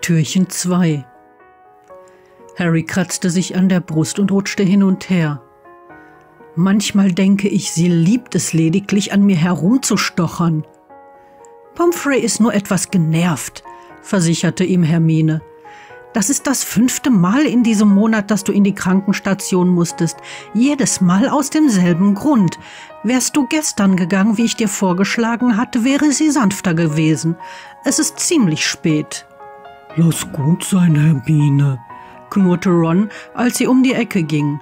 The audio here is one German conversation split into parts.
Türchen 2. Harry kratzte sich an der Brust und rutschte hin und her. Manchmal denke ich, sie liebt es lediglich, an mir herumzustochern. Pomfrey ist nur etwas genervt, versicherte ihm Hermine. Das ist das fünfte Mal in diesem Monat, dass du in die Krankenstation musstest. Jedes Mal aus demselben Grund. Wärst du gestern gegangen, wie ich dir vorgeschlagen hatte, wäre sie sanfter gewesen. Es ist ziemlich spät. Lass gut sein, Hermine, knurrte Ron, als sie um die Ecke ging.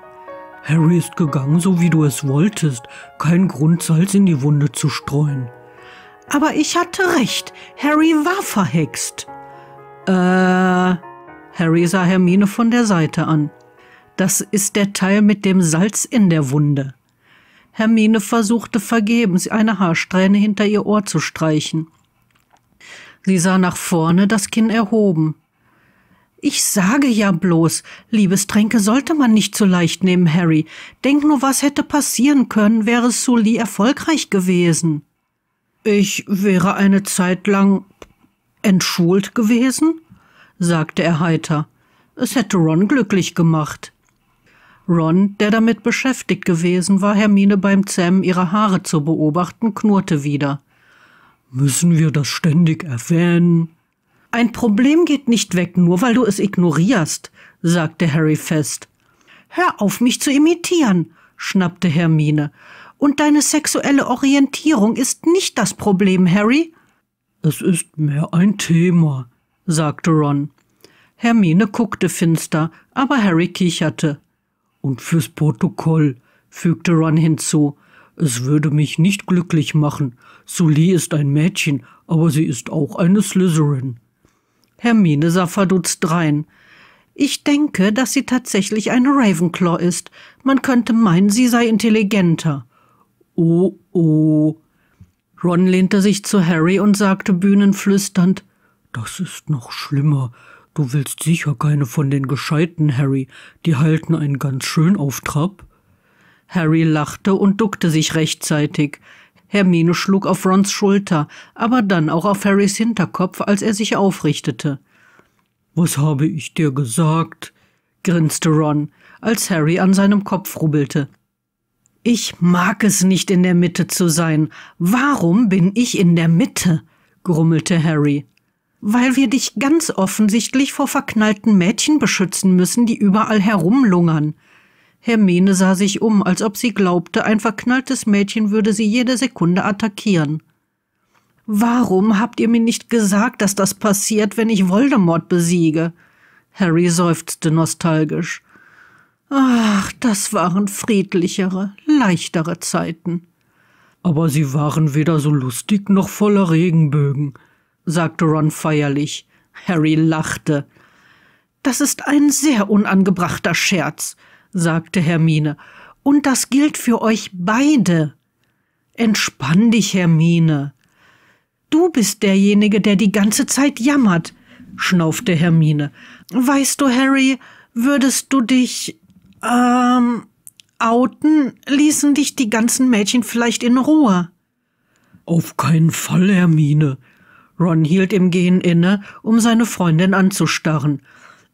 Harry ist gegangen, so wie du es wolltest. Kein Grund, Salz in die Wunde zu streuen. Aber ich hatte recht. Harry war verhext. Äh. Harry sah Hermine von der Seite an. Das ist der Teil mit dem Salz in der Wunde. Hermine versuchte vergebens, eine Haarsträhne hinter ihr Ohr zu streichen. Sie sah nach vorne, das Kinn erhoben. Ich sage ja bloß, Liebestränke sollte man nicht so leicht nehmen, Harry. Denk nur, was hätte passieren können, wäre Sully erfolgreich gewesen. Ich wäre eine Zeit lang entschult gewesen, sagte er heiter. Es hätte Ron glücklich gemacht. Ron, der damit beschäftigt gewesen war, Hermine beim Zämmen ihrer Haare zu beobachten, knurrte wieder. Müssen wir das ständig erwähnen? Ein Problem geht nicht weg, nur weil du es ignorierst, sagte Harry fest. Hör auf, mich zu imitieren, schnappte Hermine. Und deine sexuelle Orientierung ist nicht das Problem, Harry. Es ist mehr ein Thema, sagte Ron. Hermine guckte finster, aber Harry kicherte. Und fürs Protokoll, fügte Ron hinzu. Es würde mich nicht glücklich machen. Sully ist ein Mädchen, aber sie ist auch eine Slytherin. Hermine sah verdutzt rein. Ich denke, dass sie tatsächlich eine Ravenclaw ist. Man könnte meinen, sie sei intelligenter. Oh, oh. Ron lehnte sich zu Harry und sagte bühnenflüsternd, das ist noch schlimmer. Du willst sicher keine von den Gescheiten, Harry. Die halten einen ganz schön auf Trab. Harry lachte und duckte sich rechtzeitig. Hermine schlug auf Rons Schulter, aber dann auch auf Harrys Hinterkopf, als er sich aufrichtete. Was habe ich dir gesagt? grinste Ron, als Harry an seinem Kopf rubbelte. Ich mag es nicht, in der Mitte zu sein. Warum bin ich in der Mitte? grummelte Harry. Weil wir dich ganz offensichtlich vor verknallten Mädchen beschützen müssen, die überall herumlungern, Hermine sah sich um, als ob sie glaubte, ein verknalltes Mädchen würde sie jede Sekunde attackieren. Warum habt ihr mir nicht gesagt, dass das passiert, wenn ich Voldemort besiege? Harry seufzte nostalgisch. Ach, das waren friedlichere, leichtere Zeiten. Aber sie waren weder so lustig noch voller Regenbögen, sagte Ron feierlich. Harry lachte. Das ist ein sehr unangebrachter Scherz sagte Hermine, und das gilt für euch beide. Entspann dich, Hermine. Du bist derjenige, der die ganze Zeit jammert, schnaufte Hermine. Weißt du, Harry, würdest du dich ähm outen, ließen dich die ganzen Mädchen vielleicht in Ruhe. Auf keinen Fall, Hermine. Ron hielt im Gehen inne, um seine Freundin anzustarren.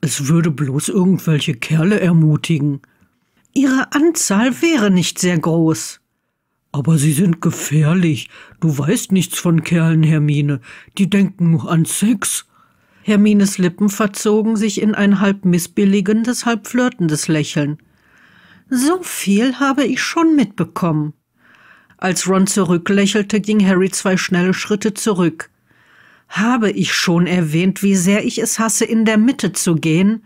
Es würde bloß irgendwelche Kerle ermutigen. Ihre Anzahl wäre nicht sehr groß. Aber sie sind gefährlich. Du weißt nichts von Kerlen, Hermine. Die denken nur an Sex. Hermines Lippen verzogen sich in ein halb missbilligendes, halb flirtendes Lächeln. So viel habe ich schon mitbekommen. Als Ron zurücklächelte, ging Harry zwei schnelle Schritte zurück habe ich schon erwähnt, wie sehr ich es hasse, in der Mitte zu gehen?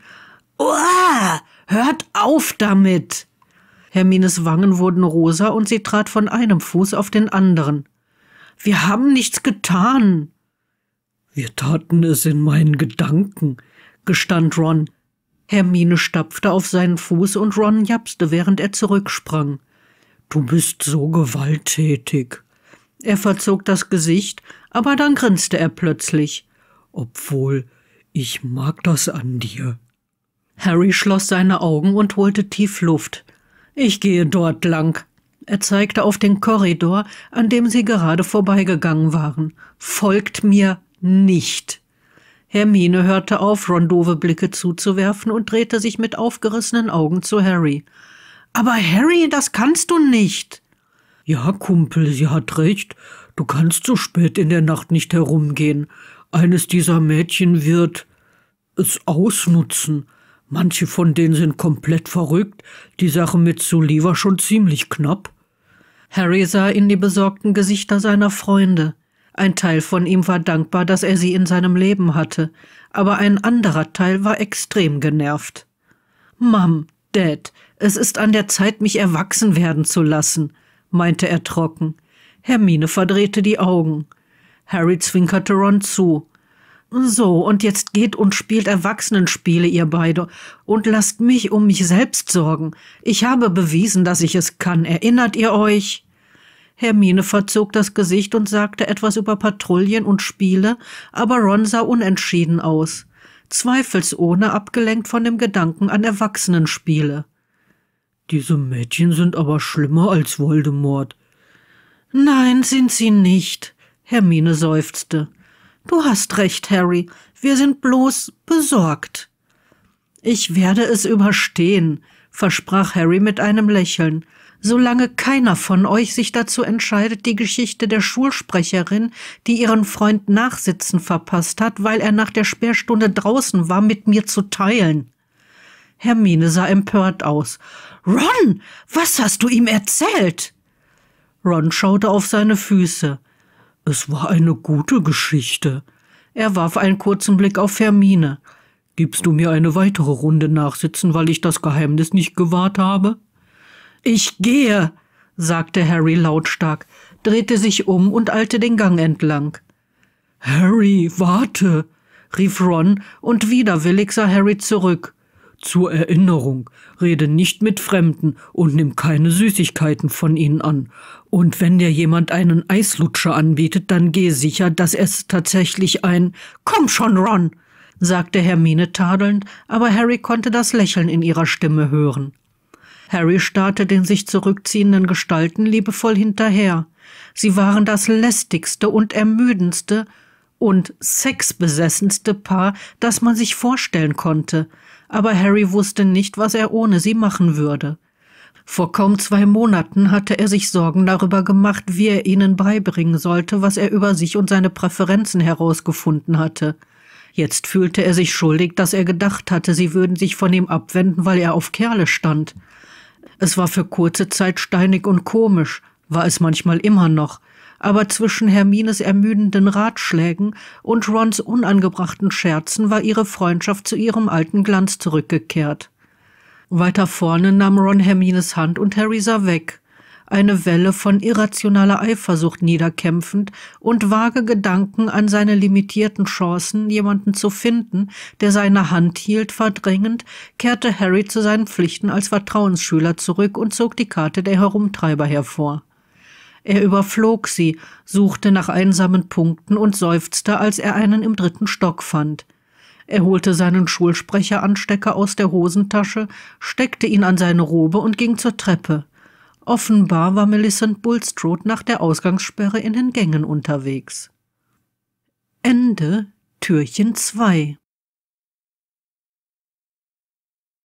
Uah, hört auf damit! Hermines Wangen wurden rosa und sie trat von einem Fuß auf den anderen. Wir haben nichts getan. Wir taten es in meinen Gedanken, gestand Ron. Hermine stapfte auf seinen Fuß und Ron japste, während er zurücksprang. Du bist so gewalttätig. Er verzog das Gesicht, aber dann grinste er plötzlich. Obwohl, ich mag das an dir. Harry schloss seine Augen und holte tief Luft. Ich gehe dort lang. Er zeigte auf den Korridor, an dem sie gerade vorbeigegangen waren. Folgt mir nicht. Hermine hörte auf, Rondove Blicke zuzuwerfen und drehte sich mit aufgerissenen Augen zu Harry. Aber Harry, das kannst du nicht. Ja, Kumpel, sie hat recht. Du kannst so spät in der Nacht nicht herumgehen. Eines dieser Mädchen wird es ausnutzen. Manche von denen sind komplett verrückt. Die Sache mit Sully war schon ziemlich knapp. Harry sah in die besorgten Gesichter seiner Freunde. Ein Teil von ihm war dankbar, dass er sie in seinem Leben hatte, aber ein anderer Teil war extrem genervt. Mom, Dad, es ist an der Zeit, mich erwachsen werden zu lassen meinte er trocken. Hermine verdrehte die Augen. Harry zwinkerte Ron zu. So, und jetzt geht und spielt Erwachsenenspiele, ihr beide, und lasst mich um mich selbst sorgen. Ich habe bewiesen, dass ich es kann. Erinnert ihr euch? Hermine verzog das Gesicht und sagte etwas über Patrouillen und Spiele, aber Ron sah unentschieden aus, zweifelsohne abgelenkt von dem Gedanken an Erwachsenenspiele. Diese Mädchen sind aber schlimmer als Voldemort. Nein, sind sie nicht, Hermine seufzte. Du hast recht, Harry, wir sind bloß besorgt. Ich werde es überstehen, versprach Harry mit einem Lächeln, solange keiner von euch sich dazu entscheidet, die Geschichte der Schulsprecherin, die ihren Freund Nachsitzen verpasst hat, weil er nach der Sperrstunde draußen war, mit mir zu teilen. Hermine sah empört aus. Ron, was hast du ihm erzählt? Ron schaute auf seine Füße. Es war eine gute Geschichte. Er warf einen kurzen Blick auf Hermine. Gibst du mir eine weitere Runde nachsitzen, weil ich das Geheimnis nicht gewahrt habe? Ich gehe, sagte Harry lautstark, drehte sich um und eilte den Gang entlang. Harry, warte, rief Ron, und widerwillig sah Harry zurück. Zur Erinnerung, rede nicht mit Fremden und nimm keine Süßigkeiten von ihnen an. Und wenn dir jemand einen Eislutscher anbietet, dann geh sicher, dass es tatsächlich ein Komm schon, Ron, sagte Hermine tadelnd, aber Harry konnte das Lächeln in ihrer Stimme hören. Harry starrte den sich zurückziehenden Gestalten liebevoll hinterher. Sie waren das lästigste und ermüdendste und sexbesessenste Paar, das man sich vorstellen konnte, aber Harry wusste nicht, was er ohne sie machen würde. Vor kaum zwei Monaten hatte er sich Sorgen darüber gemacht, wie er ihnen beibringen sollte, was er über sich und seine Präferenzen herausgefunden hatte. Jetzt fühlte er sich schuldig, dass er gedacht hatte, sie würden sich von ihm abwenden, weil er auf Kerle stand. Es war für kurze Zeit steinig und komisch, war es manchmal immer noch, aber zwischen Hermines ermüdenden Ratschlägen und Rons unangebrachten Scherzen war ihre Freundschaft zu ihrem alten Glanz zurückgekehrt. Weiter vorne nahm Ron Hermines Hand und Harry sah weg, eine Welle von irrationaler Eifersucht niederkämpfend und vage Gedanken an seine limitierten Chancen, jemanden zu finden, der seine Hand hielt, verdrängend, kehrte Harry zu seinen Pflichten als Vertrauensschüler zurück und zog die Karte der Herumtreiber hervor. Er überflog sie, suchte nach einsamen Punkten und seufzte, als er einen im dritten Stock fand. Er holte seinen Schulsprecheranstecker aus der Hosentasche, steckte ihn an seine Robe und ging zur Treppe. Offenbar war Millicent Bulstrode nach der Ausgangssperre in den Gängen unterwegs. Ende Türchen 2